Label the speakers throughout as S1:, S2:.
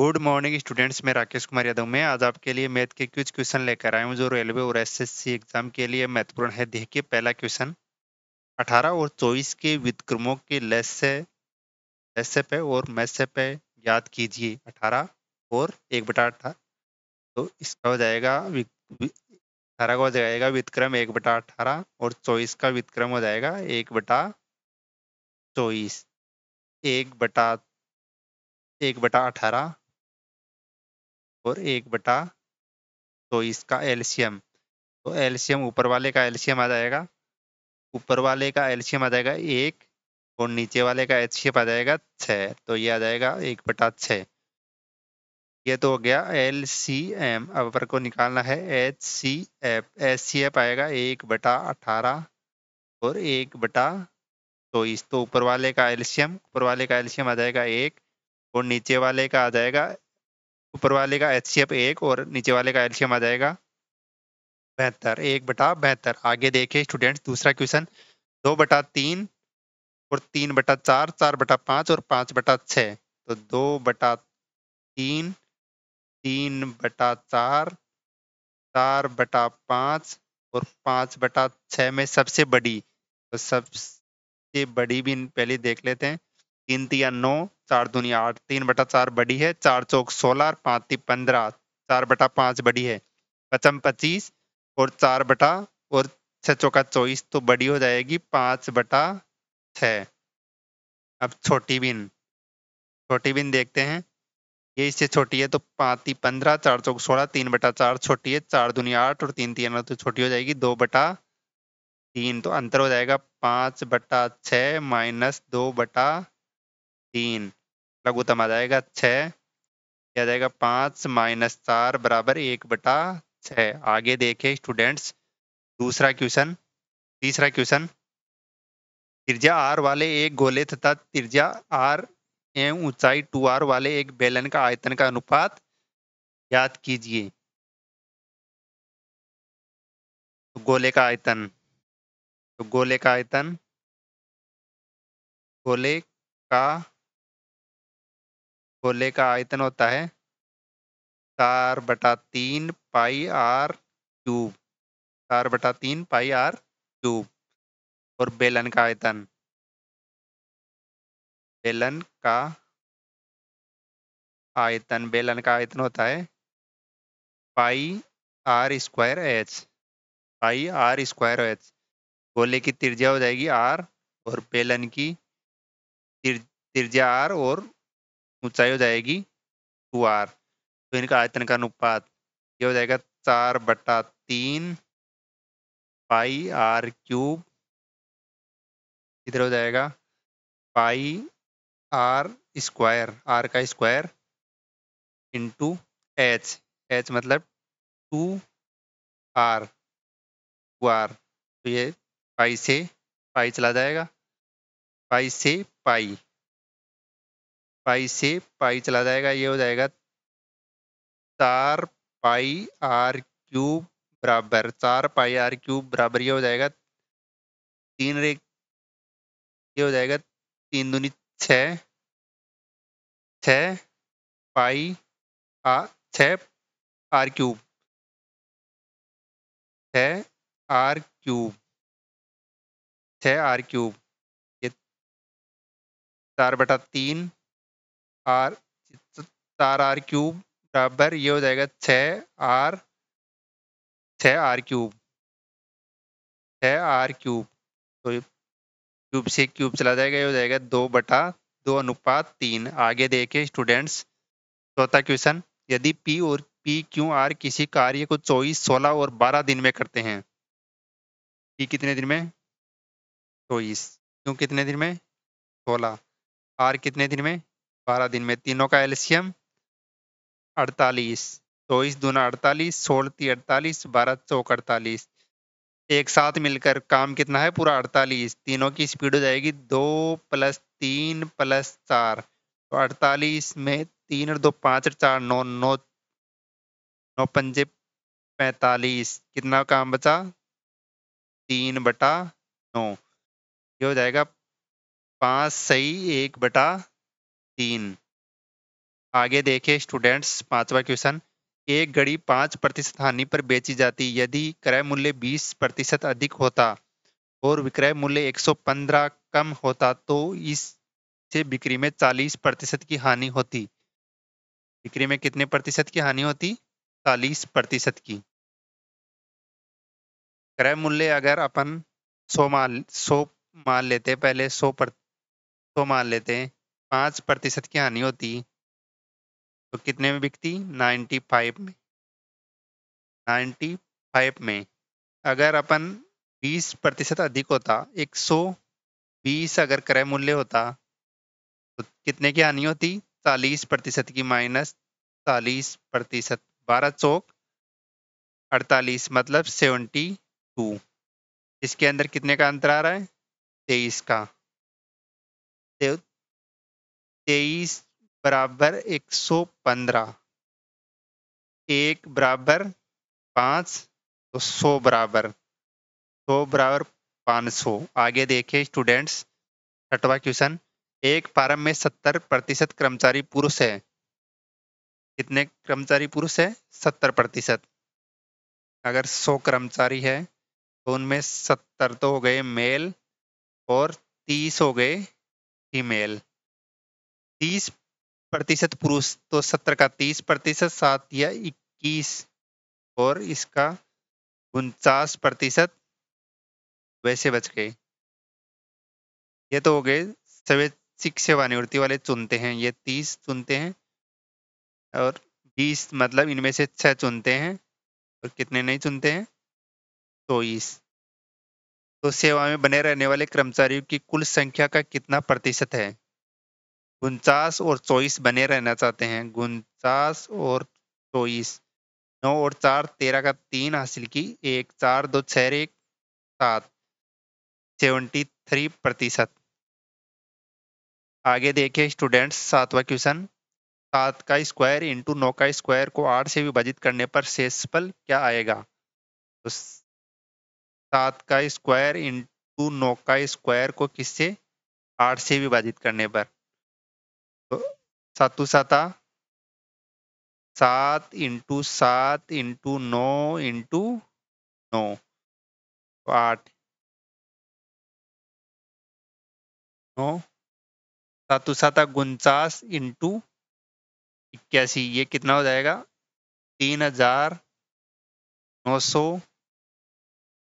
S1: good morning students मैं राकेश कुमार यादव मैं आज आपके लिए मैथ के कुछ क्वेश्चन लेकर आया हूँ जो रेलवे और एसएससी एग्जाम के लिए महत्वपूर्ण है देखिए पहला क्वेश्चन 18 और 24 के वितक्रमों के लेस से है और मैसेप है याद कीजिए 18 और एक बटा अठारह तो इसका हो जाएगा अठारह का हो जाएगा वितक्रम एक बटा अठारह और चौबीस का वितक्रम हो जाएगा एक बटा चौबीस एक बटा एक बटा अठारह और एक बटा तो इसका एल्शियम तो एल्शियम ऊपर वाले का एल्शियम आ जाएगा ऊपर वाले का एल्शियम आ जाएगा एक और नीचे वाले का एच आ जाएगा छः तो ये आ जाएगा एक बटा छ ये तो हो गया एल सी एम अब अपन को निकालना है H C F H C F आएगा एक बटा अठारह और एक बटा तो इस तो ऊपर वाले का एल्शियम ऊपर वाले का एल्शियम आ जाएगा एक और नीचे वाले का आ जाएगा ऊपर वाले का एच एक और नीचे वाले का एलसीएम आ जाएगा बेहतर एक बटा बेहतर आगे देखे स्टूडेंट दूसरा क्वेश्चन दो बटा तीन और तीन बटा चार चार बटा पाँच और पाँच बटा छ तो दो बटा तीन तीन बटा चार चार बटा पाँच और पाँच बटा छ में सबसे बड़ी तो सबसे बड़ी भी पहले देख लेते हैं तीन तीन नौ चार दुनिया आठ तीन बटा चार बड़ी है चार चौक सोलह पाँच ती पंद्रह चार बटा पाँच बड़ी है पचम पच्चीस और चार बटा और छः चौका चौबीस तो बड़ी हो जाएगी पाँच बटा छ अब छोटी बिन छोटी बिन देखते हैं ये इससे छोटी है तो पाँच ती पंद्रह चार चौक सोलह तीन बटा चार छोटी है चार दुनिया आठ और तीन तीन तो छोटी हो जाएगी दो बटा तीन तो अंतर हो जाएगा पाँच बटा छ माइनस दो बटा तीन लघुतम आ जाएगा छ आ जाएगा पांच माइनस चार बराबर एक बटा छ आगे देखे स्टूडेंट्स दूसरा क्वेश्चन तीसरा क्वेश्चन त्रिज्या आर वाले एक गोले तथा त्रिज्या आर एवं ऊंचाई टू आर वाले एक बेलन का आयतन का अनुपात याद कीजिए तो
S2: गोले का आयतन तो गोले का आयतन गोले का गोले
S1: का आयतन होता है चार बटा तीन पाई आर क्यूब चार बटा तीन पाई आर क्यूब और बेलन का
S2: आयतन बेलन का
S1: आयतन बेलन का आयतन होता है pi r square h pi r square h गोले की त्रिज्या हो जाएगी आर और बेलन की त्रिज्या आर और ऊंचाई हो जाएगी टू आर तो इनका आयतन का अनुपात ये हो जाएगा चार बटा तीन पाई आर क्यूब इधर हो जाएगा पाई आर स्क्वायर आर का स्क्वायर इंटू एच एच मतलब टू आर टू आर तो ये पाई से पाई चला जाएगा पाई से पाई पाई से पाई चला जाएगा ये हो जाएगा चार पाई आर क्यूब बराबर चार पाई आर क्यूब बराबर ये हो जाएगा तीन रे ये हो जाएगा तीन दूनी छ
S2: पाई आ छ आर क्यूब छ आर क्यूब छ आर क्यूब
S1: ये चार बटा तीन आर चार आर क्यूब बराबर ये हो जाएगा छ आर छ आर क्यूब छ आर क्यूब तो क्यूब से क्यूब चला जाएगा ये हो जाएगा दो बटा दो अनुपात तीन आगे देखे स्टूडेंट्स चौथा क्वेश्चन यदि पी और पी क्यू आर किसी कार्य को चौबीस सोलह और बारह दिन में करते हैं पी कितने दिन में चौबीस क्यों कितने दिन में सोलह आर कितने दिन में बारह दिन में तीनों का एल्शियम अड़तालीस चौबीस दूना अड़तालीस सोलती अड़तालीस बारह चौक अड़तालीस एक साथ मिलकर काम कितना है पूरा अड़तालीस तीनों की स्पीड हो जाएगी दो प्लस तीन प्लस चार तो अड़तालीस में तीन और दो पाँच और चार नौ नौ नौ पंजे पैंतालीस कितना काम बचा तीन बटा नौ ये हो जाएगा पाँच सही एक बटा तीन आगे देखे स्टूडेंट्स पांचवा क्वेश्चन एक घड़ी पाँच प्रतिशत हानि पर बेची जाती यदि क्रय मूल्य बीस प्रतिशत अधिक होता और विक्रय मूल्य एक सौ पंद्रह कम होता तो इससे बिक्री में चालीस प्रतिशत की हानि होती बिक्री में कितने प्रतिशत की हानि होती चालीस प्रतिशत की क्रय मूल्य अगर अपन सौ माल सौ मान लेते पहले सौ पर सौ मान लेते हैं पाँच प्रतिशत की हानि होती तो कितने में बिकती नाइन्टी फाइव में नाइन्टी फाइव में अगर अपन बीस प्रतिशत अधिक होता एक सौ बीस अगर क्रय मूल्य होता तो कितने की हानि होती चालीस प्रतिशत की माइनस चालीस प्रतिशत बारह चौक अड़तालीस मतलब सेवेंटी टू इसके अंदर कितने का अंतर आ रहा है तेईस का तो तेईस बराबर एक सौ पंद्रह एक बराबर पाँच तो सौ बराबर सौ बराबर पाँच सौ आगे देखिए स्टूडेंट्स छठवा क्वेश्चन एक फार्म में सत्तर प्रतिशत कर्मचारी पुरुष है कितने कर्मचारी पुरुष है सत्तर प्रतिशत अगर सौ कर्मचारी है तो उनमें सत्तर तो हो गए मेल और तीस हो गए फीमेल तीस प्रतिशत पुरुष तो सत्रह का तीस प्रतिशत सात या इक्कीस और इसका उनचास प्रतिशत वैसे बच गए ये तो हो गए स्वैच्छिक सेवानिवृत्ति वाले चुनते हैं ये तीस चुनते हैं और बीस मतलब इनमें से छः चुनते हैं और कितने नहीं चुनते हैं चौबीस तो, तो सेवा में बने रहने वाले कर्मचारियों की कुल संख्या का कितना प्रतिशत है उनचास और चौबीस बने रहना चाहते हैं उनचास और चौबीस नौ और चार तेरह का तीन हासिल की एक चार दो छः एक सात सेवेंटी थ्री प्रतिशत आगे देखें स्टूडेंट्स सातवां क्वेश्चन सात का स्क्वायर इंटू नौ का स्क्वायर को आठ से विभाजित करने पर शेषफल क्या आएगा तो सात का स्क्वायर इंटू नौ का स्क्वायर को किससे आठ से विभाजित करने पर सातु सात सात इंटू सात इंटू नौ इंटू
S2: नौ आठ नौ सातु सात उनचास इंटू इक्यासी ये कितना हो जाएगा तीन हजार नौ सौ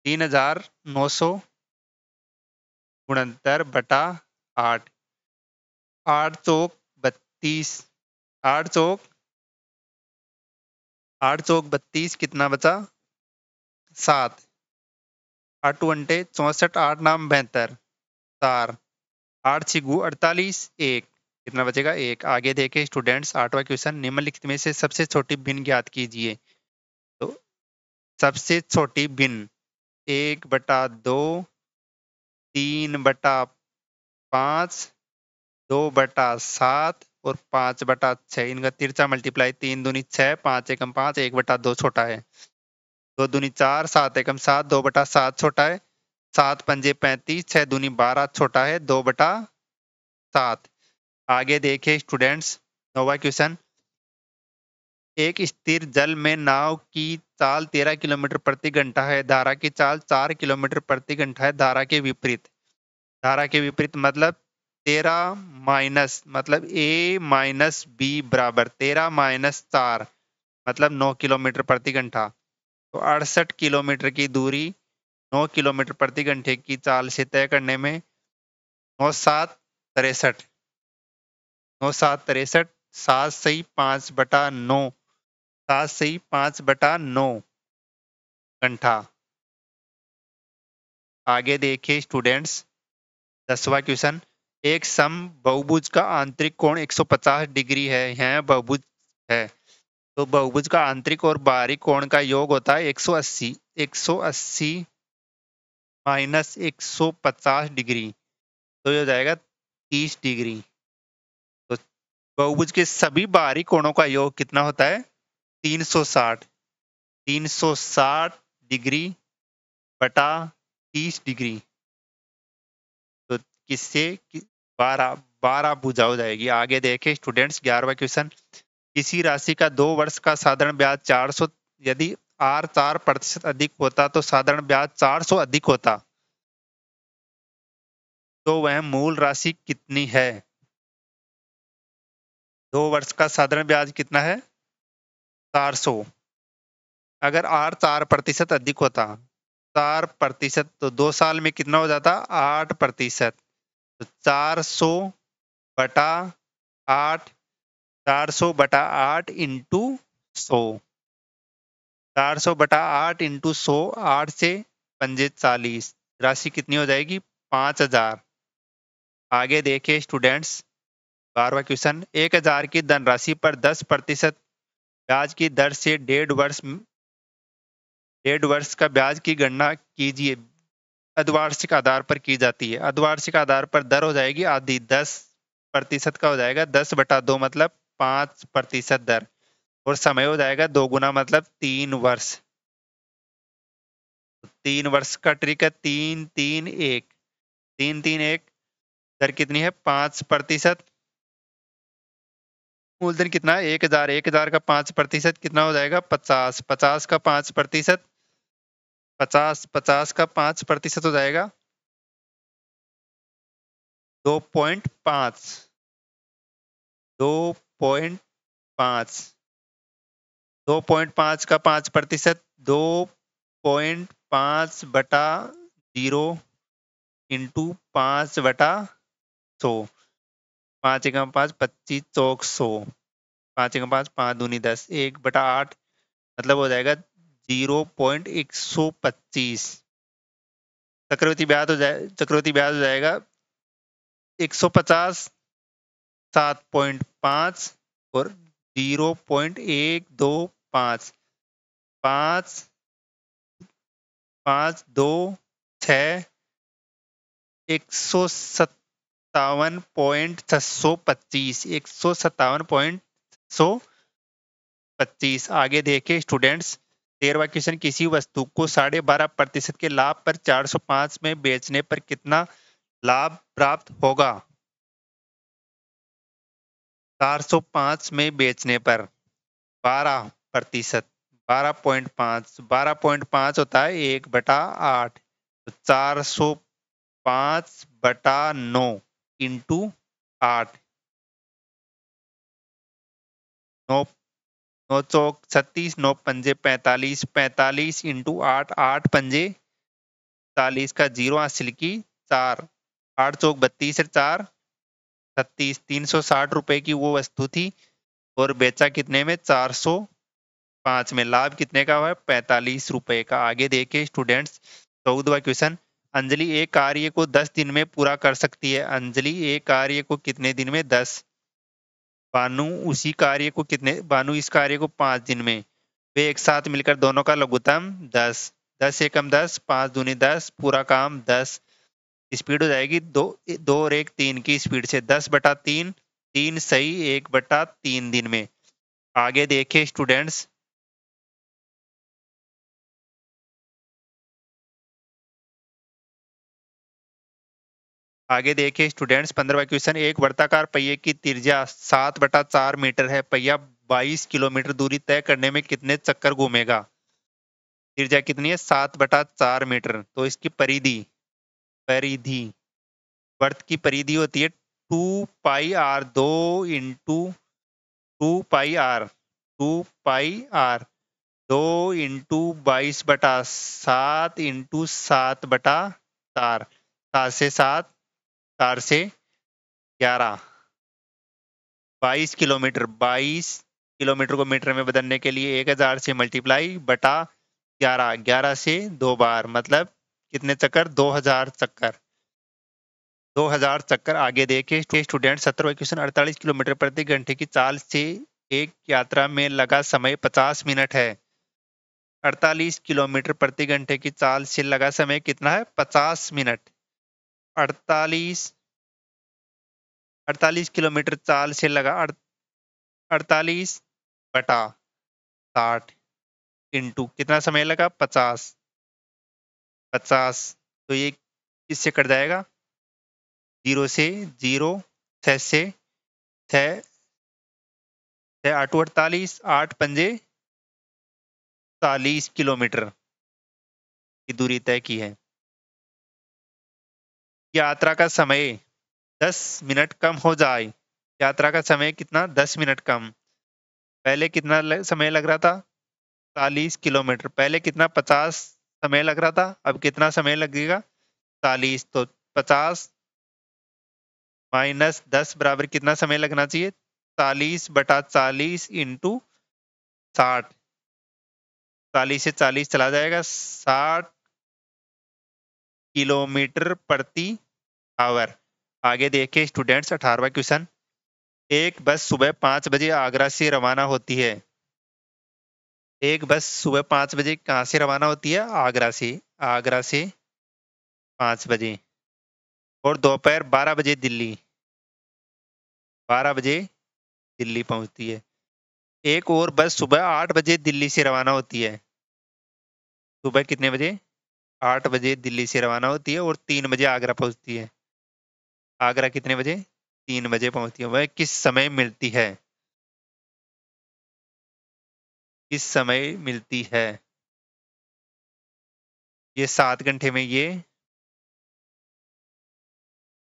S2: तीन हजार नौ सौ उनहत्तर बटा आठ
S1: आठ चौक तो बत्तीस आठ चौक आठ चौक बत्तीस कितना बचा सात आठ अंटे चौसठ आठ नाम बेहतर चार आठ छिगु अड़तालीस एक कितना बचेगा एक आगे देखे स्टूडेंट्स आठवा क्वेश्चन निम्नलिखित में से सबसे छोटी भिन्न ज्ञात कीजिए तो सबसे छोटी भिन्न एक बटा दो तीन बटा पाँच दो बटा सात और पांच बटा छह इनका तिरछा मल्टीप्लाई तीन दूनी छह पांच एकम पांच एक बटा दो छोटा है दो दूनी चार सात एकम सात दो बटा सात छोटा है सात पंजे पैंतीस छह दूनी बारह छोटा है दो बटा सात आगे देखे स्टूडेंट्स नोवा क्वेश्चन एक स्थिर जल में नाव की चाल तेरह किलोमीटर प्रति घंटा है धारा की चाल चार किलोमीटर प्रति घंटा है धारा के विपरीत धारा के विपरीत मतलब तेरह माइनस मतलब ए माइनस बी बराबर तेरह माइनस चार मतलब नौ किलोमीटर प्रति घंटा तो अड़सठ किलोमीटर की दूरी नौ किलोमीटर प्रति घंटे की चाल से तय करने में नौ सात तिरसठ नौ सात तिरसठ सात सही पाँच बटा नौ सात सही पाँच बटा नौ घंटा आगे देखिए स्टूडेंट्स दसवा क्वेश्चन एक सम बहुभुज का आंतरिक कोण 150 डिग्री है यह बहुभुज है तो बहुभुज का आंतरिक और बाहरी कोण का योग होता है 180 180 माइनस 150 डिग्री तो ये हो जाएगा 30 डिग्री तो बहुभुज के सभी बाहरी कोणों का योग कितना होता है 360 360 डिग्री बटा 30 डिग्री तो किससे बारह बारह बुझा हो जाएगी आगे देखे स्टूडेंट्स ग्यारहवा क्वेश्चन किसी राशि का दो वर्ष का साधारण ब्याज 400 यदि आर चार प्रतिशत अधिक होता तो साधारण ब्याज 400 अधिक होता तो वह मूल राशि कितनी है दो वर्ष का साधारण ब्याज कितना है 400 अगर आर चार प्रतिशत अधिक होता चार प्रतिशत तो दो साल में कितना हो जाता आठ प्रतिशत तो चार सौ बटा आठ चार सौ बटा आठ इंटू सौ चार सौ बटा आठ इंटू सौ आठ से पंजे चालीस राशि कितनी हो जाएगी पाँच हजार आगे देखे स्टूडेंट्स बारवा क्वेश्चन एक हजार की धनराशि पर दस प्रतिशत ब्याज की दर से डेढ़ वर्ष डेढ़ वर्ष का ब्याज की गणना कीजिए अद्वार्षिक आधार पर की जाती है अद्वार्षिक आधार पर दर हो जाएगी आधी दस प्रतिशत का हो जाएगा दस बटा दो मतलब पांच प्रतिशत दर और समय हो जाएगा दो गुना मतलब तीन वर्ष तीन वर्ष का ट्रिक है तीन तीन एक तीन तीन एक दर कितनी है पांच प्रतिशत मूलधन कितना है एक हजार एक हजार का पांच प्रतिशत कितना हो जाएगा पचास पचास का पांच प्रतिशत पचास पचास का पांच प्रतिशत हो जाएगा
S2: दो पॉइंट पांच दो पॉइंट
S1: पांच दो पॉइंट पांच का पांच प्रतिशत दो पॉइंट पांच बटा जीरो इंटू पांच बटा सौ पाँच एकम पाँच पच्चीस चौक सौ पाँच एकम पाँच पाँच दूनी दस एक बटा आठ मतलब हो जाएगा जीरो पॉइंट एक सौ पच्चीस चक्रवर्ती ब्याज हो जाए चक्रवर्ती ब्याज हो जाएगा एक सौ पचास सात पॉइंट पाँच और जीरो पॉइंट एक दो पाँच पाँच दो छ एक सौ सत्तावन पॉइंट छः सौ पच्चीस एक सौ सत्तावन पॉइंट सौ पच्चीस आगे देखे स्टूडेंट्स तेरवा क्वेश्चन किसी वस्तु को साढ़े बारह प्रतिशत के लाभ पर 405 में बेचने पर कितना लाभ प्राप्त होगा 405 में बेचने पर 12 प्रतिशत बारह बारह पॉइंट पांच पॉइंट पांच होता है एक बटा आठ तो चार सौ पांच बटा नौ इंटू आठ नौ नौ चौक छत्तीस नौ पंजे पैंतालीस पैंतालीस इंटू आठ आठ पंजे चालीस का जीरो हासिल की चार आठ चौक बत्तीस चार छत्तीस तीन सौ साठ रुपये की वो वस्तु थी और बेचा कितने में चार सौ पाँच में लाभ कितने का हुआ है पैंतालीस रुपये का आगे देखे स्टूडेंट्स चौदवा क्वेश्चन अंजलि एक कार्य को दस दिन में पूरा कर सकती है अंजलि एक कार्य को कितने दिन में दस बानु उसी कार्य को कितने बानु इस कार्य को पाँच दिन में वे एक साथ मिलकर दोनों का लघुतम दस दस एकम दस पाँच दूनी दस पूरा काम दस स्पीड हो जाएगी दो दो और एक तीन की स्पीड से दस बटा तीन तीन सही एक बटा तीन दिन में आगे देखिए स्टूडेंट्स आगे देखिए स्टूडेंट्स पंद्रहवा क्वेश्चन एक वर्ताकार पहिए की तिरजा सात बटा चार मीटर है पहिया बाईस किलोमीटर दूरी तय करने में कितने चक्कर घूमेगा तिरजा कितनी है सात बटा चार मीटर तो इसकी परिधि परिधि वर्त की परिधि होती है टू पाई आर दो into two pi r two pi r दो इंटू बाईस बटा सात इंटू सात बटा चार सात से सात चार से ग्यारह बाईस किलोमीटर बाईस किलोमीटर को मीटर में बदलने के लिए एक हजार से मल्टीप्लाई बटा ग्यारह ग्यारह से दो बार मतलब कितने चक्कर दो हजार चक्कर दो हजार चक्कर आगे देके स्टूडेंट सत्रह क्वेश्चन अड़तालीस किलोमीटर प्रति घंटे की चाल से एक यात्रा में लगा समय पचास मिनट है अड़तालीस किलोमीटर प्रति घंटे की चाल से लगा समय कितना है पचास मिनट अड़तालीस अड़तालीस किलोमीटर चाल से लगा अड़तालीस बटा साठ इंटू कितना समय लगा पचास
S2: पचास तो ये किससे कट जाएगा
S1: जीरो से जीरो छः से छः आठ अड़तालीस आठ पंजे चालीस किलोमीटर की दूरी तय की है यात्रा का समय दस मिनट कम हो जाए यात्रा का समय कितना दस मिनट कम पहले कितना समय लग रहा था चालीस किलोमीटर पहले कितना पचास समय लग रहा था अब कितना समय लगेगा चालीस तो पचास माइनस दस बराबर कितना समय लगना चाहिए चालीस बटा चालीस इंटू साठ चालीस से चालीस चला जाएगा साठ किलोमीटर प्रति आवर आगे देखिए स्टूडेंट्स अठारवा क्वेश्चन एक बस सुबह पाँच बजे आगरा से रवाना होती है एक बस सुबह पाँच बजे कहाँ से रवाना होती है आगरा से आगरा से पाँच बजे और दोपहर बारह बजे दिल्ली बारह बजे दिल्ली पहुंचती है एक और बस सुबह आठ बजे दिल्ली से रवाना होती है सुबह कितने बजे आठ बजे दिल्ली से रवाना होती है और तीन बजे आगरा पहुंचती है आगरा कितने बजे तीन बजे पहुंचती है वह किस समय मिलती है
S2: किस समय मिलती है ये सात घंटे में ये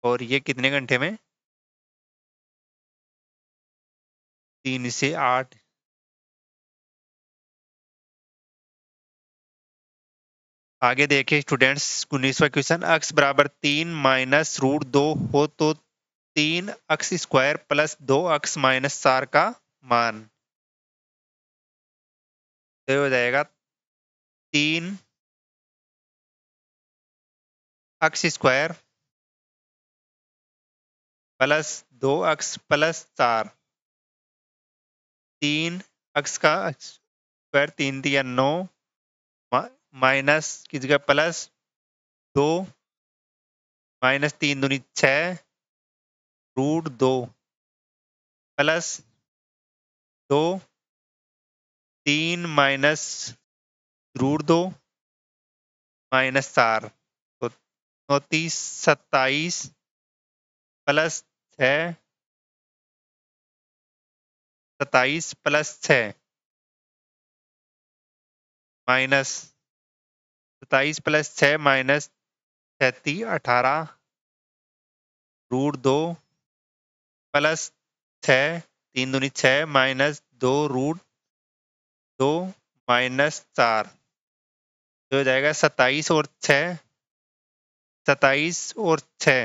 S2: और ये कितने घंटे में तीन से आठ
S1: आगे देखिए स्टूडेंट्स उन्नीसवा क्वेश्चन अक्स बराबर तीन माइनस रूट दो हो तो तीन अक्स स्क्वायर प्लस दो अक्स माइनस चार का मान तो हो जाएगा तीन
S2: अक्स स्क्वायर प्लस दो अक्स प्लस चार
S1: तीन अक्स का स्क्वायर तीन दिया नौ माइनस की जगह प्लस दो माइनस तीन दूनी छ
S2: रूट दो प्लस दो तीन माइनस रूट दो माइनस चार तो चौतीस सत्ताईस प्लस छ सत्ताईस प्लस छ माइनस
S1: सताइस प्लस छ माइनस छत्तीस अठारह रूट दो प्लस छ तीन दूनी छ माइनस दो रूट दो माइनस चार जो जाएगा सताइस और छ सताइस और छ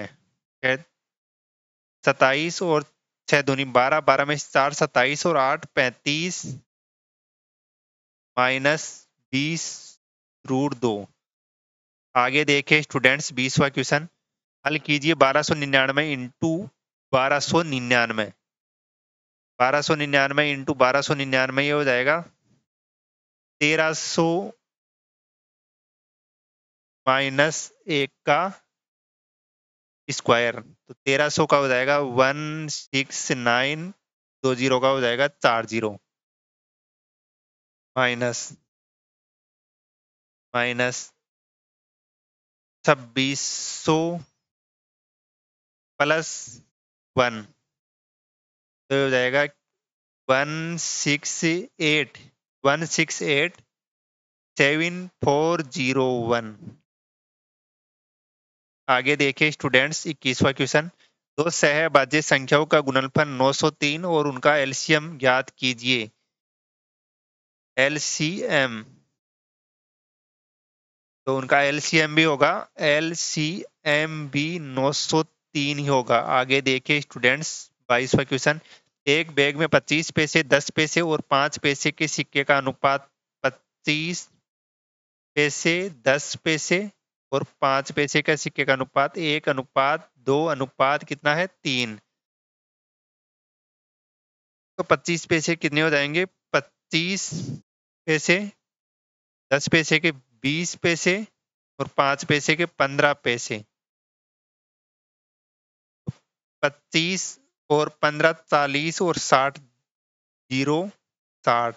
S1: सताइस और छ दूनी बारह बारह में चार सताइस और आठ पैंतीस माइनस बीस रूट दो आगे देखें स्टूडेंट्स बीसवा क्वेश्चन हल कीजिए बारह सौ निन्यानवे इंटू बारह सौ निन्यानवे बारह सौ निन्यानवे इंटू बारह सौ निन्यानवे ये हो जाएगा तेरह सौ माइनस एक का स्क्वायर तो तेरह सौ का हो जाएगा वन सिक्स नाइन दो जीरो का हो जाएगा चार जीरो माइनस
S2: माइनस छब्बीस सौ
S1: प्लस वन तो हो जाएगा one six eight one six eight seven four zero one आगे देखें स्टूडेंट्स इक्कीसवा क्वेश्चन दो सहबाज्य संख्याओं का गुणनफल 903 और उनका एलसीएम ज्ञात कीजिए एलसीएम तो उनका एल सी एम भी होगा एल सी एम भी नौ सौ तीन ही होगा आगे देखिए स्टूडेंट्स बाईसवा क्वेश्चन एक बैग में पच्चीस पैसे दस पैसे और पाँच पैसे के सिक्के का अनुपात पच्चीस पैसे दस पैसे और पाँच पैसे का सिक्के का अनुपात एक अनुपात दो अनुपात कितना है तीन तो पच्चीस पैसे कितने हो जाएंगे पच्चीस पैसे दस पैसे के बीस पैसे और पांच पैसे के पंद्रह पैसे पच्चीस और पंद्रह चालीस और साठ जीरो साठ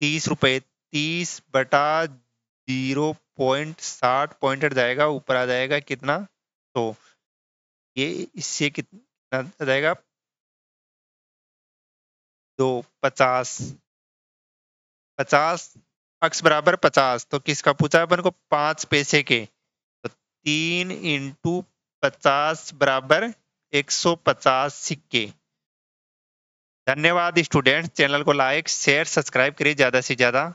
S1: तीस रुपये तीस बटा जीरो पॉइंट साठ पॉइंट जाएगा ऊपर आ जाएगा कितना तो ये इससे कितना आ जाएगा दो पचास पचास अक्स बराबर पचास तो किसका पूछा अपन को पांच पैसे के तो तीन इंटू पचास बराबर एक सौ पचास सिक्के धन्यवाद स्टूडेंट चैनल को लाइक शेयर सब्सक्राइब करिए ज़्यादा से ज़्यादा